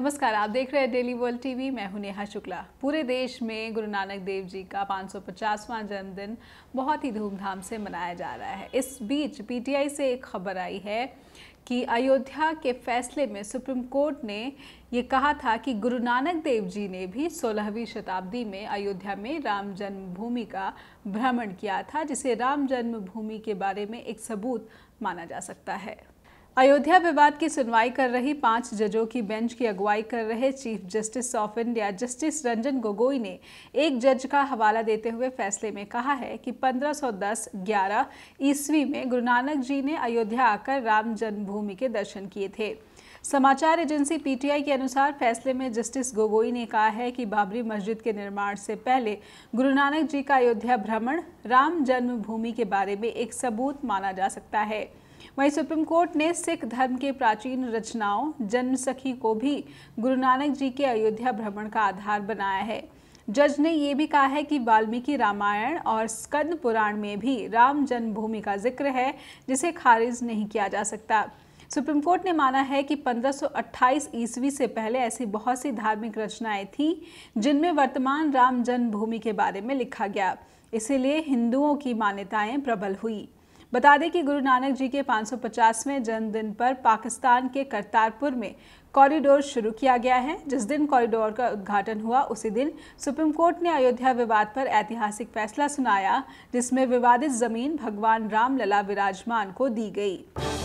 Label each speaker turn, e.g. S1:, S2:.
S1: नमस्कार आप देख रहे हैं डेली वर्ल्ड टीवी मैं हूं नेहा शुक्ला पूरे देश में गुरु नानक देव जी का 550वां जन्मदिन बहुत ही धूमधाम से मनाया जा रहा है इस बीच पीटीआई से एक खबर आई है कि अयोध्या के फैसले में सुप्रीम कोर्ट ने ये कहा था कि गुरु नानक देव जी ने भी 16वीं शताब्दी में अयोध्या में राम जन्मभूमि का भ्रमण किया था जिसे राम जन्मभूमि के बारे में एक सबूत माना जा सकता है अयोध्या विवाद की सुनवाई कर रही पांच जजों की बेंच की अगुवाई कर रहे chief justice of India justice Ranjan Gogoi ने एक जज का हवाला देते हुए फैसले में कहा है कि 1510-11 ईस्वी में गुरु नानक जी ने अयोध्या आकर राम जन्मभूमि के दर्शन किए थे समाचार एजेंसी पीटीआई के अनुसार फैसले में जस्टिस गोगोई ने कहा है कि बाबरी मस्जिद के निर्माण से पहले गुरु नानक जी का अयोध्या भ्रमण राम जन्मभूमि के बारे में एक सबूत माना जा सकता है वहीं सुप्रीम कोर्ट ने सिख धर्म के प्राचीन रचनाओं जन्म सखी को भी गुरु नानक जी के अयोध्या भ्रमण का आधार बनाया है जज ने यह भी कहा है कि वाल्मीकि रामायण और स्कंद पुराण में भी राम जन्मभूमि का जिक्र है जिसे खारिज नहीं किया जा सकता सुप्रीम कोर्ट ने माना है कि 1528 ईस्वी से पहले ऐसी बहुत सी धार्मिक रचनाएं थीं जिनमें वर्तमान राम जन्मभूमि के बारे में लिखा गया इसीलिए हिंदुओं की मान्यताएं प्रबल हुई बता दें कि गुरु नानक जी के 550वें जन्मदिन पर पाकिस्तान के करतारपुर में कॉरिडोर शुरू किया गया है जिस दिन कॉरिडोर का उद्घाटन हुआ उसी दिन सुप्रीम कोर्ट ने अयोध्या विवाद पर ऐतिहासिक फैसला सुनाया जिसमें विवादित जमीन भगवान राम लला विराजमान को दी गई